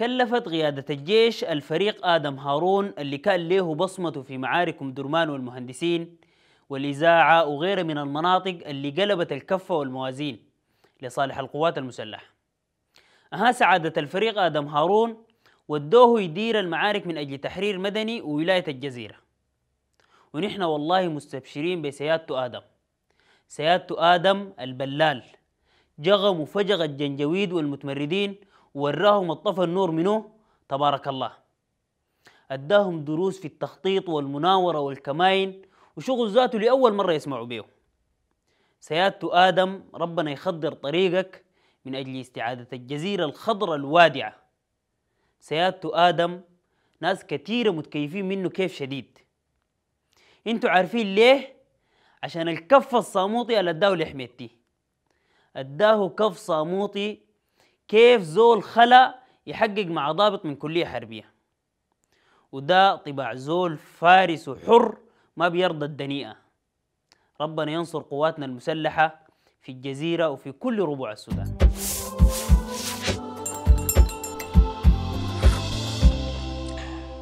كلفت قيادة الجيش الفريق آدم هارون اللي كان له بصمته في معارك درمان والمهندسين والإذاعة وغيرها من المناطق اللي قلبت الكفة والموازين لصالح القوات المسلحة أها سعادة الفريق آدم هارون ودوه يدير المعارك من أجل تحرير مدني وولاية الجزيرة ونحن والله مستبشرين بسيادة آدم سيادة آدم البلال جغم وفجغ الجنجويد والمتمردين وراهم الطفى النور منه تبارك الله اداهم دروس في التخطيط والمناورة والكماين وشغل ذاته لأول مرة يسمعوا به سيادة آدم ربنا يخضر طريقك من أجل استعادة الجزيرة الخضراء الوادعة سيادة آدم ناس كثيرة متكيفين منه كيف شديد انتوا عارفين ليه؟ عشان الكف الصاموطي اللي اداه لحميتي اداه كف صاموطي كيف زول خلا يحقق مع ضابط من كلية حربية وده طباع زول فارس وحر ما بيرضى الدنيئة ربنا ينصر قواتنا المسلحة في الجزيرة وفي كل ربوع السودان